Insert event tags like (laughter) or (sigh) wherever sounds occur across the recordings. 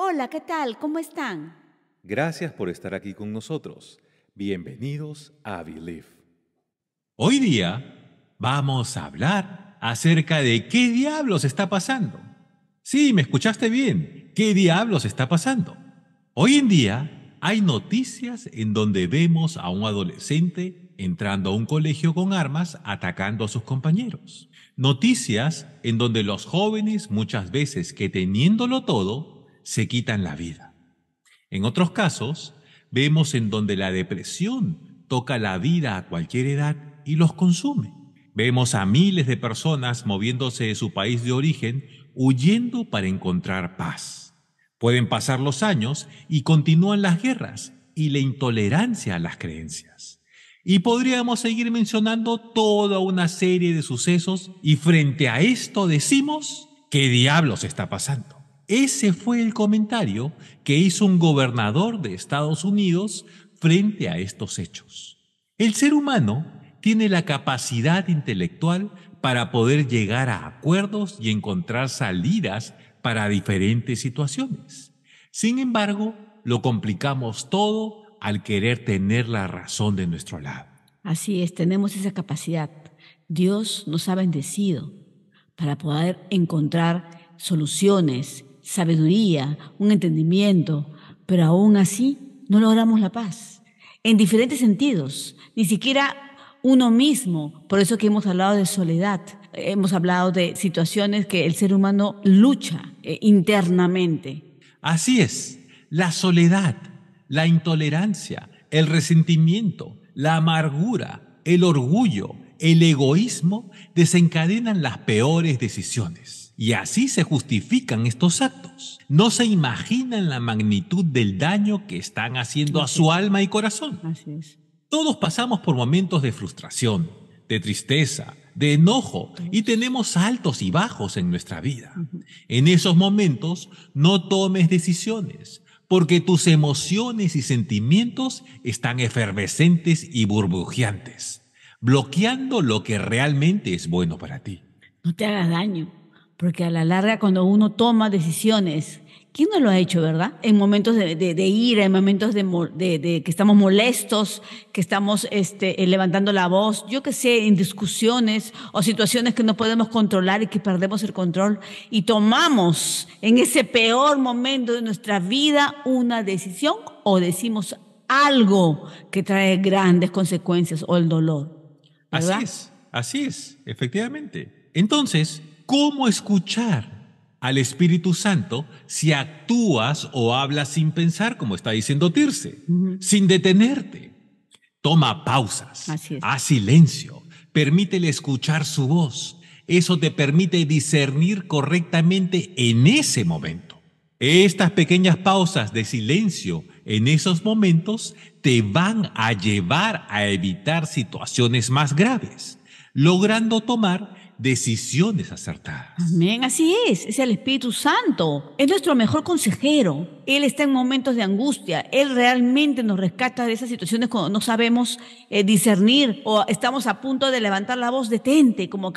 Hola, ¿qué tal? ¿Cómo están? Gracias por estar aquí con nosotros. Bienvenidos a Believe. Hoy día vamos a hablar acerca de qué diablos está pasando. Sí, me escuchaste bien. ¿Qué diablos está pasando? Hoy en día hay noticias en donde vemos a un adolescente entrando a un colegio con armas atacando a sus compañeros. Noticias en donde los jóvenes muchas veces que teniéndolo todo se quitan la vida. En otros casos, vemos en donde la depresión toca la vida a cualquier edad y los consume. Vemos a miles de personas moviéndose de su país de origen huyendo para encontrar paz. Pueden pasar los años y continúan las guerras y la intolerancia a las creencias. Y podríamos seguir mencionando toda una serie de sucesos y frente a esto decimos, ¿qué diablos está pasando? Ese fue el comentario que hizo un gobernador de Estados Unidos frente a estos hechos. El ser humano tiene la capacidad intelectual para poder llegar a acuerdos y encontrar salidas para diferentes situaciones. Sin embargo, lo complicamos todo al querer tener la razón de nuestro lado. Así es, tenemos esa capacidad. Dios nos ha bendecido para poder encontrar soluciones sabiduría, un entendimiento, pero aún así no logramos la paz. En diferentes sentidos, ni siquiera uno mismo. Por eso que hemos hablado de soledad, hemos hablado de situaciones que el ser humano lucha eh, internamente. Así es, la soledad, la intolerancia, el resentimiento, la amargura, el orgullo, el egoísmo desencadenan las peores decisiones. Y así se justifican estos actos. No se imaginan la magnitud del daño que están haciendo a su alma y corazón. Todos pasamos por momentos de frustración, de tristeza, de enojo y tenemos altos y bajos en nuestra vida. En esos momentos no tomes decisiones porque tus emociones y sentimientos están efervescentes y burbujeantes, bloqueando lo que realmente es bueno para ti. No te hagas daño. Porque a la larga, cuando uno toma decisiones, ¿quién no lo ha hecho, verdad? En momentos de, de, ira, en momentos de, que estamos molestos, que estamos este, eh, levantando la voz, yo que sé, en discusiones o situaciones que no podemos controlar y que perdemos el control y tomamos en ese peor momento de nuestra vida una decisión o decimos algo que trae grandes consecuencias o el dolor. Así es, así es, efectivamente. Entonces, cómo escuchar al Espíritu Santo si actúas o hablas sin pensar, como está diciendo Tirse, sin detenerte. Toma pausas, haz silencio, permítele escuchar su voz. Eso te permite discernir correctamente en ese momento. Estas pequeñas pausas de silencio en esos momentos te van a llevar a evitar situaciones más graves, logrando tomar decisiones acertadas. Amén, así es, es el Espíritu Santo, es nuestro mejor consejero. Él está en momentos de angustia, Él realmente nos rescata de esas situaciones cuando no sabemos eh, discernir o estamos a punto de levantar la voz detente, como,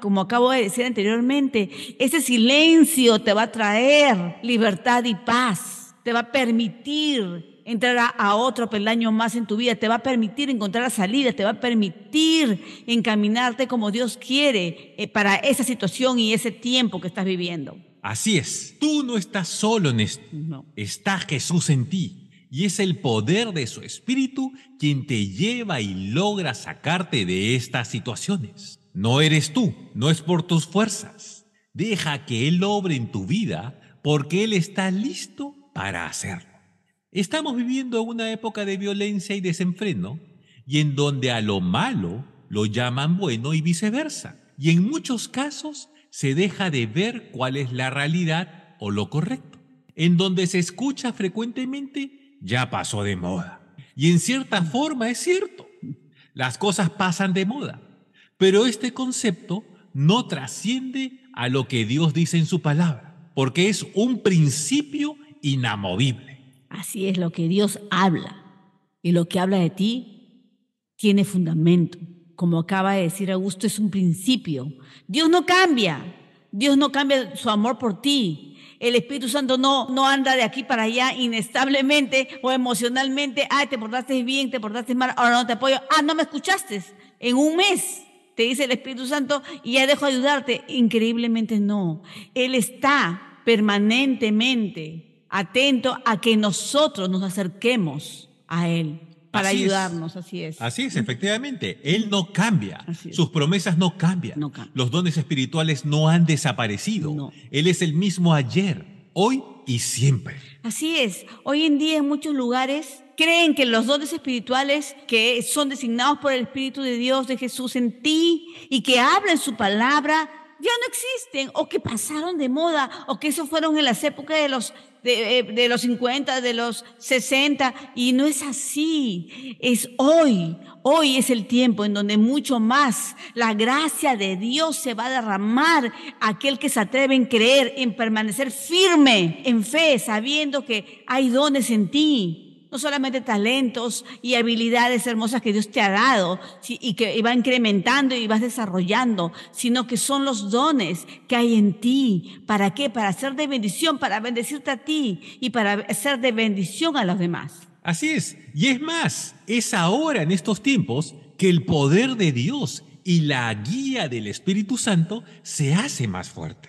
como acabo de decir anteriormente. Ese silencio te va a traer libertad y paz, te va a permitir Entrará a, otro peldaño más en tu vida, te va a permitir encontrar la salida, te va a permitir encaminarte como Dios quiere eh, para esa situación y ese tiempo que estás viviendo. Así es, tú no estás solo en esto, está Jesús en ti y es el poder de su espíritu quien te lleva y logra sacarte de estas situaciones. No eres tú, no es por tus fuerzas. Deja que Él obre en tu vida porque Él está listo para hacerlo. Estamos viviendo una época de violencia y desenfreno, y en donde a lo malo lo llaman bueno y viceversa. Y en muchos casos se deja de ver cuál es la realidad o lo correcto. En donde se escucha frecuentemente, ya pasó de moda. Y en cierta forma es cierto, las cosas pasan de moda. Pero este concepto no trasciende a lo que Dios dice en su palabra, porque es un principio inamovible. Así es lo que Dios habla. Y lo que habla de ti tiene fundamento. Como acaba de decir Augusto, es un principio. Dios no cambia. Dios no cambia su amor por ti. El Espíritu Santo no, no anda de aquí para allá inestablemente o emocionalmente. Ay, te portaste bien, te portaste mal, ahora no te apoyo. Ah, no me escuchaste. En un mes te dice el Espíritu Santo y ya dejo ayudarte. Increíblemente no. Él está permanentemente atento a que nosotros nos acerquemos a Él para ayudarnos, así es. Así es, efectivamente. Él no cambia, sus promesas no cambian. los dones espirituales no han desaparecido. Él es el mismo ayer, hoy y siempre. Así es, hoy en día en muchos lugares creen que los dones espirituales que son designados por el Espíritu de Dios, de Jesús en ti, y que hablan su palabra, ya no existen, o que pasaron de moda, o que eso fueron en las épocas de los, de, los eh, 50, de los 60, y no es así, es hoy, hoy es el tiempo en donde mucho más la gracia de Dios se va a derramar a aquel que se atreve en creer, en permanecer firme, en fe, sabiendo que hay dones en ti no solamente talentos y habilidades hermosas que Dios te ha dado y que va incrementando y vas desarrollando, sino que son los dones que hay en ti. ¿Para qué? Para ser de bendición, para bendecirte a ti y para ser de bendición a los demás. Así es. Y es más, es ahora en estos tiempos que el poder de Dios y la guía del Espíritu Santo se hace más fuerte.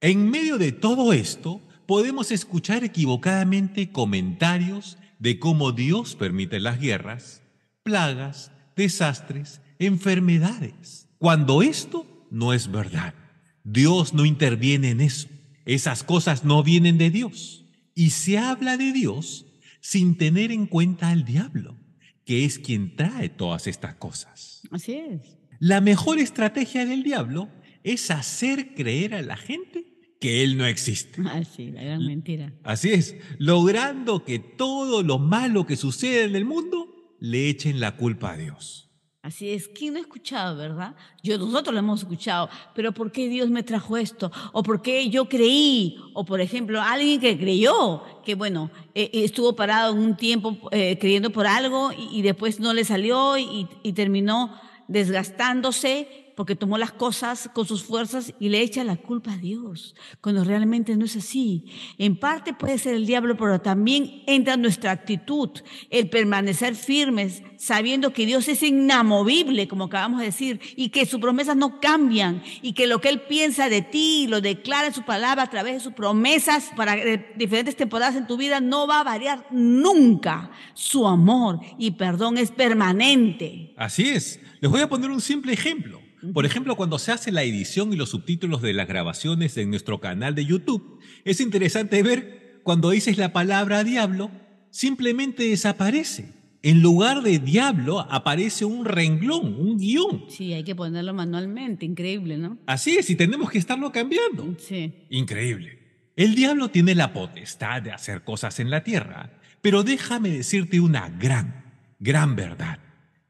En medio de todo esto, podemos escuchar equivocadamente comentarios de cómo Dios permite las guerras, plagas, desastres, enfermedades, cuando esto no es verdad. Dios no interviene en eso. Esas cosas no vienen de Dios. Y se habla de Dios sin tener en cuenta al diablo, que es quien trae todas estas cosas. Así es. La mejor estrategia del diablo es hacer creer a la gente que él no existe. Así, (laughs) ah, la gran mentira. Así es, logrando que todo lo malo que sucede en el mundo le echen la culpa a Dios. Así es, ¿quién no ha escuchado, verdad? Yo, nosotros lo hemos escuchado, pero ¿por qué Dios me trajo esto? ¿O por qué yo creí? O, por ejemplo, alguien que creyó que, bueno, eh, eh, estuvo parado un tiempo eh, creyendo por algo y, después no le salió y terminó desgastándose porque tomó las cosas con sus fuerzas y le echa la culpa a Dios, cuando realmente no es así. En parte puede ser el diablo, pero también entra nuestra actitud, el permanecer firmes, sabiendo que Dios es inamovible, como acabamos de decir, y que sus promesas no cambian, y que lo que Él piensa de ti, lo declara en su palabra a través de sus promesas para eh, diferentes temporadas en tu vida, no va a variar nunca. Su amor y perdón es permanente. Así es. Les voy a poner un simple ejemplo. Por ejemplo, cuando se hace la edición y los subtítulos de las grabaciones en nuestro canal de YouTube, es interesante ver cuando dices la palabra diablo, simplemente desaparece. En lugar de diablo aparece un renglón, un guión. Sí, hay que ponerlo manualmente, increíble, ¿no? Así es, y tenemos que estarlo cambiando. Sí. Increíble. El diablo tiene la potestad de hacer cosas en la tierra, pero déjame decirte una gran, gran verdad,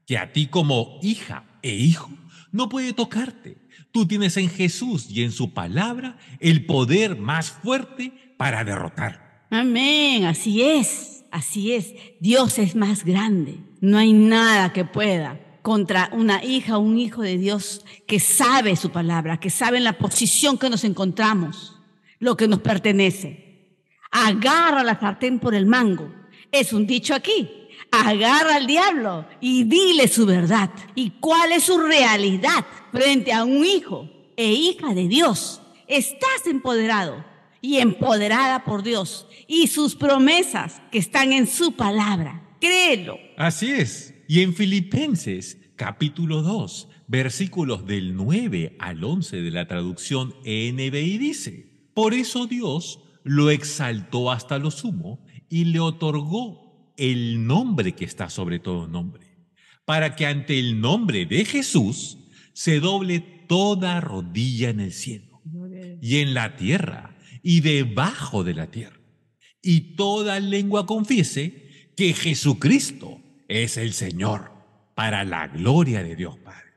que a ti como hija e hijo no puede tocarte. Tú tienes en Jesús y en su palabra el poder más fuerte para derrotar. Amén, así es, así es. Dios es más grande. No hay nada que pueda contra una hija o un hijo de Dios que sabe su palabra, que sabe la posición que nos encontramos, lo que nos pertenece. Agarra la sartén por el mango. Es un dicho aquí, agarra al diablo y dile su verdad y cuál es su realidad frente a un hijo e hija de Dios. Estás empoderado y empoderada por Dios y sus promesas que están en su palabra. Créelo. Así es. Y en Filipenses capítulo 2, versículos del 9 al 11 de la traducción NBI dice, por eso Dios lo exaltó hasta lo sumo y le otorgó el nombre que está sobre todo nombre, para que ante el nombre de Jesús se doble toda rodilla en el cielo y en la tierra y debajo de la tierra, y toda lengua confiese que Jesucristo es el Señor, para la gloria de Dios Padre.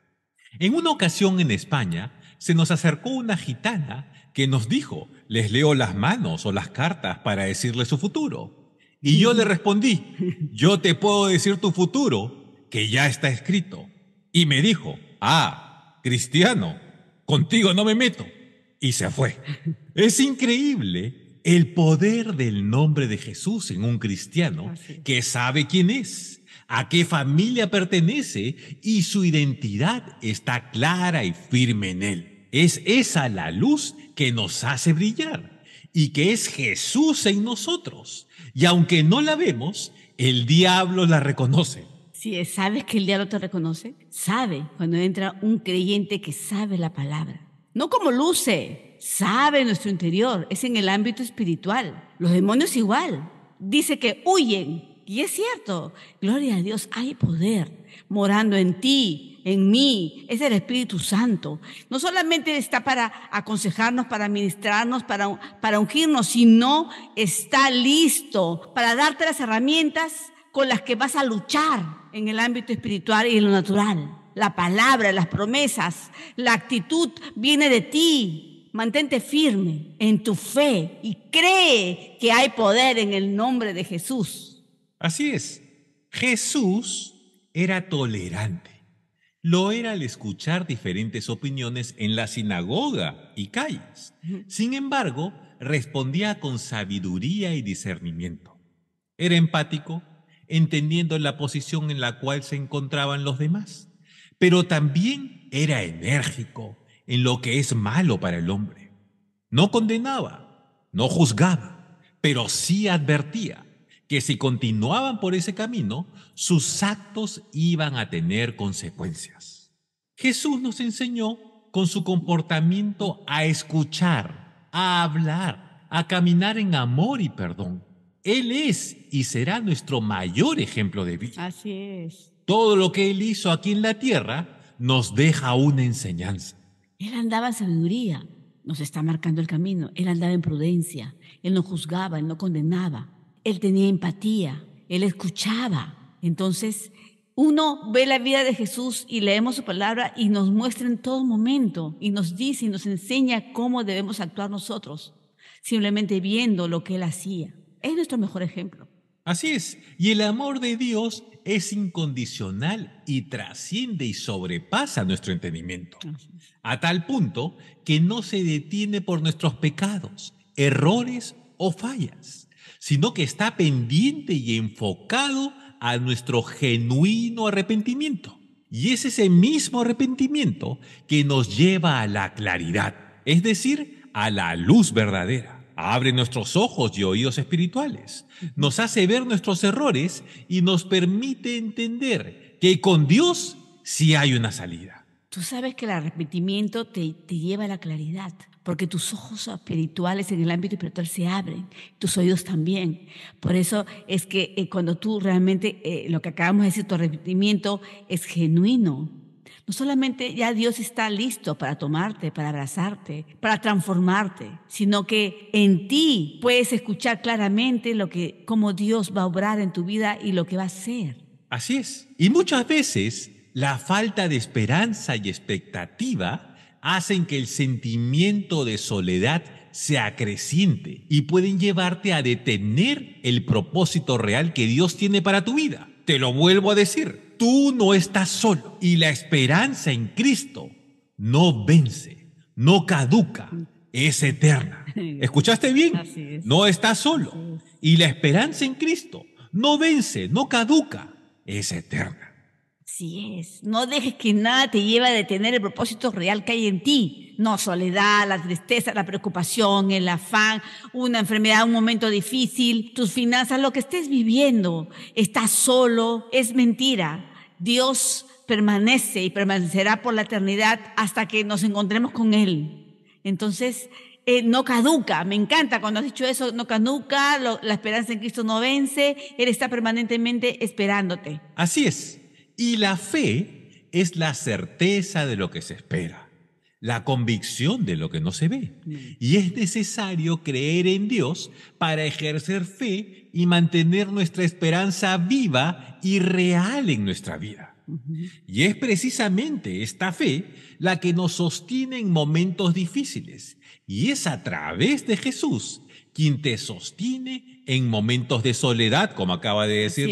En una ocasión en España se nos acercó una gitana que nos dijo, les leo las manos o las cartas para decirle su futuro. Y yo le (laughs) respondí, yo te puedo decir tu futuro, que ya está escrito. Y me dijo, ah, cristiano, contigo no me meto. Y se fue. (laughs) Es increíble el poder del nombre de Jesús en un cristiano que sabe quién es, a qué familia pertenece y su identidad está clara y firme en él. Es esa la luz que nos hace brillar y que es Jesús en nosotros. Y aunque no la vemos, el diablo la reconoce. Si sabes que el diablo te reconoce, sabe cuando entra un creyente que sabe la palabra. No como luce, sabe nuestro interior, es en el ámbito espiritual. Los demonios igual. Dice que huyen. Y es cierto, gloria a Dios, hay poder morando en ti, en mí, es el Espíritu Santo. No solamente está para aconsejarnos, para ministrarnos, para, para ungirnos, sino está listo para darte las herramientas con las que vas a luchar en el ámbito espiritual y en lo natural. La palabra, las promesas, la actitud viene de ti. Mantente firme en tu fe y cree que hay poder en el nombre de Jesús. Así es. Jesús era tolerante lo era al escuchar diferentes opiniones en la sinagoga y calles. Sin embargo, respondía con sabiduría y discernimiento. Era empático, entendiendo la posición en la cual se encontraban los demás, pero también era enérgico en lo que es malo para el hombre. No condenaba, no juzgaba, pero sí advertía que si continuaban por ese camino, sus actos iban a tener consecuencias. Jesús nos enseñó con su comportamiento a escuchar, a hablar, a caminar en amor y perdón. Él es y será nuestro mayor ejemplo de vida. Así es. Todo lo que él hizo aquí en la tierra nos deja una enseñanza. Él andaba en sabiduría, nos está marcando el camino. Él andaba en prudencia, él no juzgaba, él no condenaba. Él tenía empatía, él escuchaba. Entonces, uno ve la vida de Jesús y leemos su palabra y nos muestra en todo momento y nos dice y nos enseña cómo debemos actuar nosotros, simplemente viendo lo que él hacía. Es nuestro mejor ejemplo. Así es, y el amor de Dios es incondicional y trasciende y sobrepasa nuestro entendimiento, a tal punto que no se detiene por nuestros pecados, errores o fallas sino que está pendiente y enfocado a nuestro genuino arrepentimiento. Y es ese mismo arrepentimiento que nos lleva a la claridad, es decir, a la luz verdadera. Abre nuestros ojos y oídos espirituales, nos hace ver nuestros errores y nos permite entender que con Dios sí hay una salida. Tú sabes que el arrepentimiento te, lleva a la claridad, porque tus ojos espirituales en el ámbito espiritual se abren, tus oídos también. Por eso es que eh, cuando tú realmente, eh, lo que acabamos de decir, tu arrepentimiento es genuino. No solamente ya Dios está listo para tomarte, para abrazarte, para transformarte, sino que en ti puedes escuchar claramente lo que, cómo Dios va a obrar en tu vida y lo que va a hacer. Así es. Y muchas veces la falta de esperanza y expectativa hacen que el sentimiento de soledad se acreciente y pueden llevarte a detener el propósito real que Dios tiene para tu vida. Te lo vuelvo a decir, tú no estás solo y la esperanza en Cristo no vence, no caduca, es eterna. (laughs) ¿Escuchaste bien? No estás solo y la esperanza en Cristo no vence, no caduca, es eterna. Así es. No dejes que nada te lleve a detener el propósito real que hay en ti. No, soledad, la tristeza, la preocupación, el afán, una enfermedad, un momento difícil, tus finanzas, lo que estés viviendo, estás solo, es mentira. Dios permanece y permanecerá por la eternidad hasta que nos encontremos con Él. Entonces, eh, no caduca. Me encanta cuando has dicho eso, no caduca, la esperanza en Cristo no vence, Él está permanentemente esperándote. Así es. Y la fe es la certeza de lo que se espera, la convicción de lo que no se ve. Mm. Y es necesario creer en Dios para ejercer fe y mantener nuestra esperanza viva y real en nuestra vida. Y es precisamente esta fe la que nos sostiene en momentos difíciles. Y es a través de Jesús quien te sostiene en momentos de soledad, como acaba de decir,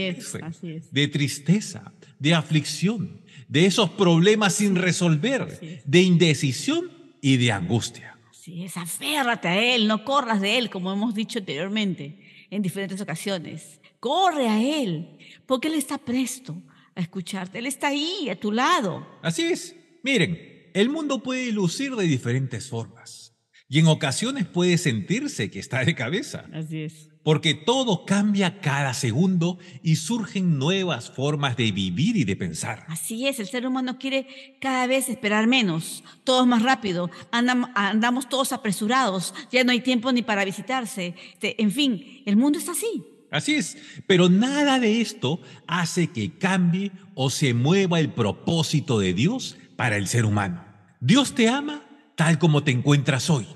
de tristeza, de aflicción, de esos problemas sin resolver, de indecisión y de angustia. Así es, aférrate a Él, no corras de Él, como hemos dicho anteriormente en diferentes ocasiones. Corre a Él, porque Él está presto a escucharte, Él está ahí, a tu lado. Así es, miren, el mundo puede lucir de diferentes formas y en ocasiones puede sentirse que está de cabeza. Así es porque todo cambia cada segundo y surgen nuevas formas de vivir y de pensar. Así es, el ser humano quiere cada vez esperar menos, todo más rápido, andamos todos apresurados, ya no hay tiempo ni para visitarse, este, en fin, el mundo es así. Así es, pero nada de esto hace que cambie o se mueva el propósito de Dios para el ser humano. Dios te ama tal como te encuentras hoy.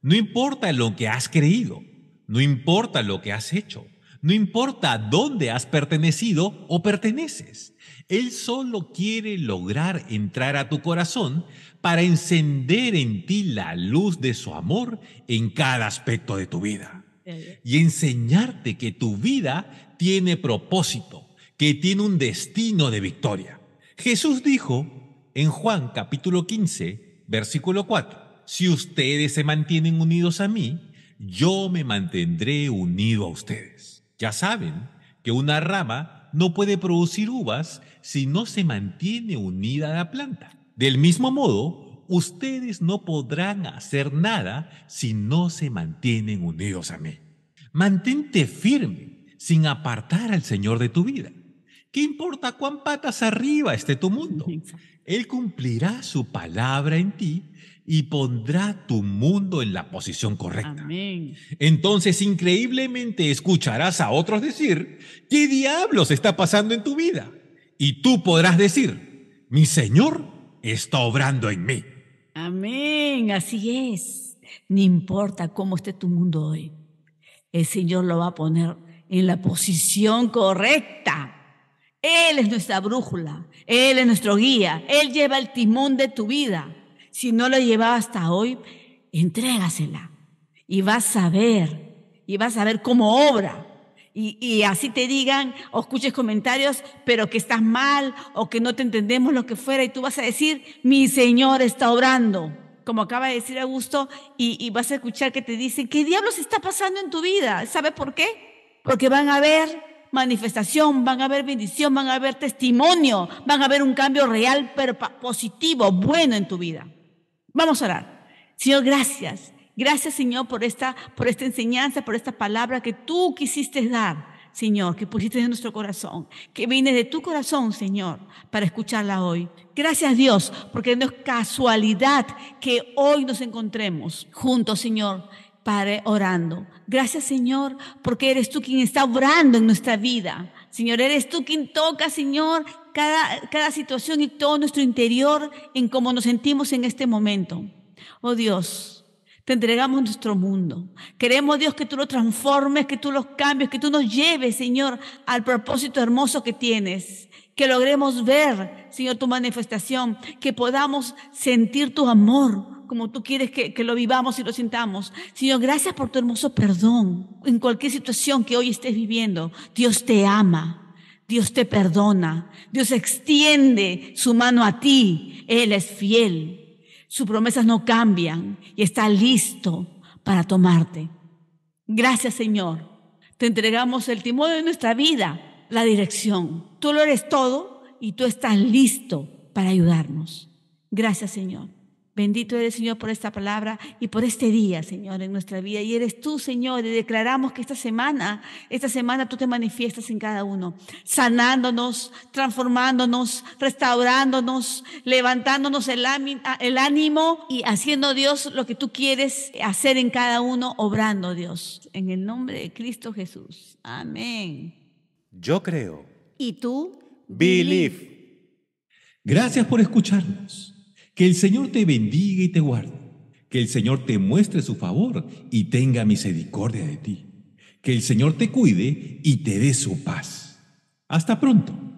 No importa lo que has creído, no importa lo que has hecho, no importa dónde has pertenecido o perteneces. Él solo quiere lograr entrar a tu corazón para encender en ti la luz de su amor en cada aspecto de tu vida. Y enseñarte que tu vida tiene propósito, que tiene un destino de victoria. Jesús dijo en Juan capítulo 15, versículo 4, si ustedes se mantienen unidos a mí, yo me mantendré unido a ustedes. Ya saben que una rama no puede producir uvas si no se mantiene unida a la planta. Del mismo modo, ustedes no podrán hacer nada si no se mantienen unidos a mí. Mantente firme sin apartar al Señor de tu vida. ¿Qué importa cuán patas arriba esté tu mundo? Él cumplirá su palabra en ti y pondrá tu mundo en la posición correcta. Entonces, increíblemente, escucharás a otros decir, ¿qué diablos está pasando en tu vida? Y tú podrás decir, mi Señor está obrando en mí. Amén, así es. No importa cómo esté tu mundo hoy, el Señor lo va a poner en la posición correcta él es nuestra brújula, Él es nuestro guía, Él lleva el timón de tu vida. Si no lo llevaba hasta hoy, entrégasela y vas a ver, y vas a ver cómo obra. Y, así te digan o escuches comentarios, pero que estás mal o que no te entendemos lo que fuera, y tú vas a decir, mi Señor está obrando, como acaba de decir Augusto, y, y vas a escuchar que te dicen, ¿qué diablos está pasando en tu vida? ¿Sabes por qué? Porque van a ver manifestación, van a haber bendición, van a haber testimonio, van a haber un cambio real, pero positivo, bueno en tu vida. Vamos a orar. Señor, gracias. Gracias, Señor, por esta, por esta enseñanza, por esta palabra que tú quisiste dar. Señor, que pusiste en nuestro corazón, que viene de tu corazón, Señor, para escucharla hoy. Gracias Dios, porque no es casualidad que hoy nos encontremos juntos, Señor, Padre, orando. Gracias, Señor, porque eres tú quien está orando en nuestra vida. Señor, eres tú quien toca, Señor, cada, cada situación y todo nuestro interior en cómo nos sentimos en este momento. Oh Dios, te entregamos nuestro mundo. Queremos, Dios, que tú lo transformes, que tú lo cambies, que tú nos lleves, Señor, al propósito hermoso que tienes que logremos ver, Señor, tu manifestación, que podamos sentir tu amor, como tú quieres que, lo vivamos y lo sintamos. Señor, gracias por tu hermoso perdón en cualquier situación que hoy estés viviendo. Dios te ama, Dios te perdona, Dios extiende su mano a ti. Él es fiel, sus promesas no cambian y está listo para tomarte. Gracias Señor, te entregamos el timón de nuestra vida, la dirección. Tú lo eres todo y tú estás listo para ayudarnos. Gracias Señor. Bendito eres, Señor, por esta palabra y por este día, Señor, en nuestra vida. Y eres tú, Señor, y declaramos que esta semana, esta semana tú te manifiestas en cada uno, sanándonos, transformándonos, restaurándonos, levantándonos el, el ánimo y haciendo, Dios, lo que tú quieres hacer en cada uno, obrando, Dios, en el nombre de Cristo Jesús. Amén. Yo creo. ¿Y tú? Believe. Gracias por escucharnos. Que el Señor te bendiga y te guarde. Que el Señor te muestre su favor y tenga misericordia de ti. Que el Señor te cuide y te dé su paz. Hasta pronto.